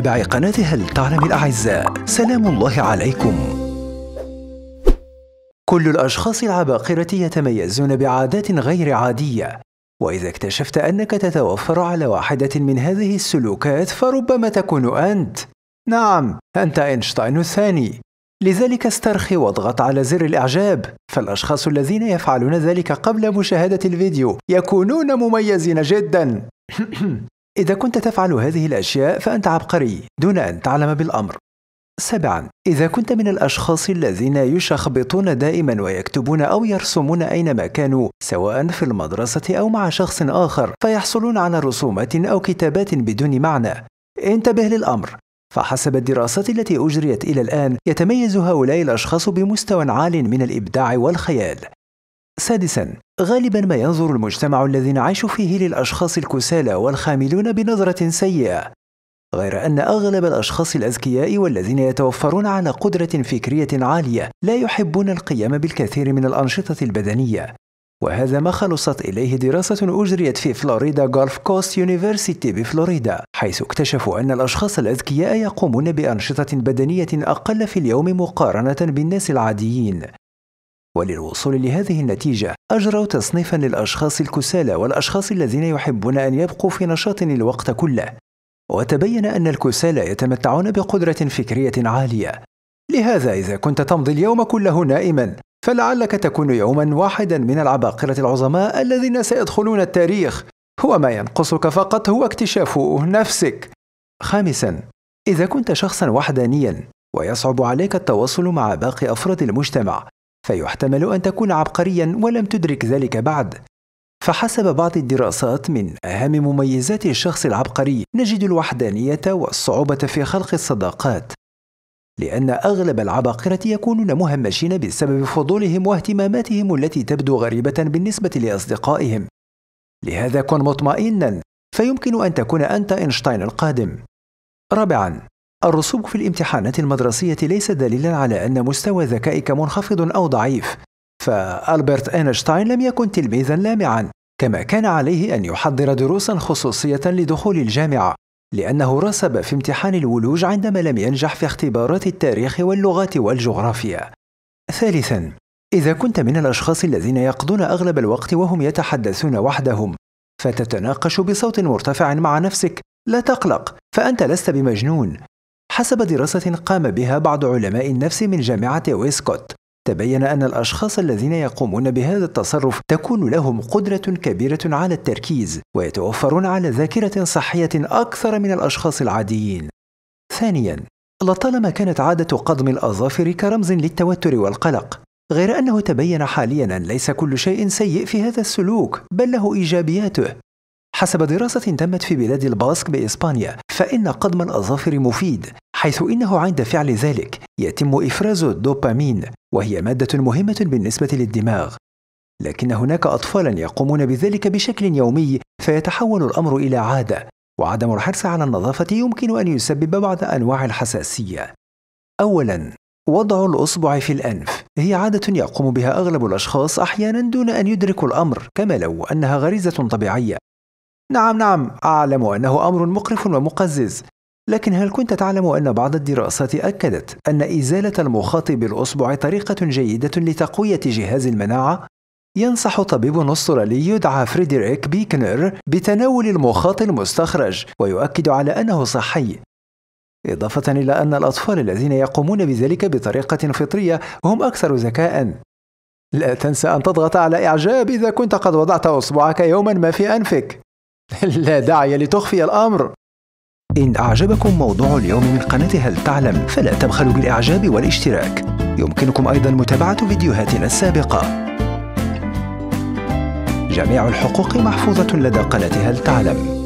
متابعي قناة هل تعلم الأعزاء سلام الله عليكم كل الأشخاص العباقرة يتميزون بعادات غير عادية وإذا اكتشفت أنك تتوفر على واحدة من هذه السلوكات فربما تكون أنت نعم أنت أينشتاين الثاني لذلك استرخي واضغط على زر الإعجاب فالأشخاص الذين يفعلون ذلك قبل مشاهدة الفيديو يكونون مميزين جدا إذا كنت تفعل هذه الأشياء فأنت عبقري دون أن تعلم بالأمر. سبعا إذا كنت من الأشخاص الذين يشخبطون دائما ويكتبون أو يرسمون أينما كانوا سواء في المدرسة أو مع شخص آخر فيحصلون على رسومات أو كتابات بدون معنى انتبه للأمر فحسب الدراسات التي أجريت إلى الآن يتميز هؤلاء الأشخاص بمستوى عال من الإبداع والخيال سادسا غالبا ما ينظر المجتمع الذي نعيش فيه للأشخاص الكسالى والخاملون بنظرة سيئة غير أن أغلب الأشخاص الأذكياء والذين يتوفرون على قدرة فكرية عالية لا يحبون القيام بالكثير من الأنشطة البدنية وهذا ما خلصت إليه دراسة أجريت في فلوريدا غولف كوست يونيفرسيتي بفلوريدا حيث اكتشفوا أن الأشخاص الأذكياء يقومون بأنشطة بدنية أقل في اليوم مقارنة بالناس العاديين وللوصول لهذه النتيجة أجروا تصنيفا للأشخاص الكسالى والأشخاص الذين يحبون أن يبقوا في نشاط الوقت كله وتبين أن الكسالى يتمتعون بقدرة فكرية عالية لهذا إذا كنت تمضي اليوم كله نائما فلعلك تكون يوما واحدا من العباقرة العظماء الذين سيدخلون التاريخ وما ينقصك فقط هو اكتشاف نفسك خامسا إذا كنت شخصا وحدانيا ويصعب عليك التواصل مع باقي أفراد المجتمع فيحتمل أن تكون عبقريا ولم تدرك ذلك بعد فحسب بعض الدراسات من أهم مميزات الشخص العبقري نجد الوحدانية والصعوبة في خلق الصداقات لأن أغلب العباقرة يكونون مهمشين بسبب فضولهم واهتماماتهم التي تبدو غريبة بالنسبة لأصدقائهم لهذا كن مطمئنا فيمكن أن تكون أنت أينشتاين القادم رابعا الرسوب في الامتحانات المدرسية ليس دليلا على أن مستوى ذكائك منخفض أو ضعيف فألبرت أينشتاين لم يكن تلميذا لامعا كما كان عليه أن يحضر دروسا خصوصية لدخول الجامعة لأنه رسب في امتحان الولوج عندما لم ينجح في اختبارات التاريخ واللغات والجغرافيا ثالثا إذا كنت من الأشخاص الذين يقضون أغلب الوقت وهم يتحدثون وحدهم فتتناقش بصوت مرتفع مع نفسك لا تقلق فأنت لست بمجنون حسب دراسة قام بها بعض علماء النفس من جامعة ويسكوت تبين أن الأشخاص الذين يقومون بهذا التصرف تكون لهم قدرة كبيرة على التركيز ويتوفرون على ذاكرة صحية أكثر من الأشخاص العاديين. ثانياً، لطالما كانت عادة قضم الأظافر كرمز للتوتر والقلق، غير أنه تبين حالياً أن ليس كل شيء سيء في هذا السلوك، بل له إيجابياته. حسب دراسة تمت في بلاد الباسك بإسبانيا، فإن قضم الأظافر مفيد، حيث إنه عند فعل ذلك يتم إفراز الدوبامين وهي مادة مهمة بالنسبة للدماغ لكن هناك أطفالا يقومون بذلك بشكل يومي فيتحول الأمر إلى عادة وعدم الحرص على النظافة يمكن أن يسبب بعض أنواع الحساسية أولا وضع الأصبع في الأنف هي عادة يقوم بها أغلب الأشخاص أحيانا دون أن يدركوا الأمر كما لو أنها غريزة طبيعية نعم نعم أعلم أنه أمر مقرف ومقزز لكن هل كنت تعلم أن بعض الدراسات أكدت أن إزالة المخاط بالأصبع طريقة جيدة لتقوية جهاز المناعة؟ ينصح طبيب أسترالي يدعى فريدريك بيكنر بتناول المخاط المستخرج ويؤكد على أنه صحي إضافة إلى أن الأطفال الذين يقومون بذلك بطريقة فطرية هم أكثر ذكاءً. لا تنسى أن تضغط على إعجاب إذا كنت قد وضعت إصبعك يومًا ما في أنفك. لا داعي لتخفي الأمر. إن أعجبكم موضوع اليوم من قناة هل تعلم فلا تبخلوا بالإعجاب والاشتراك يمكنكم أيضا متابعة فيديوهاتنا السابقة جميع الحقوق محفوظة لدى قناة هل تعلم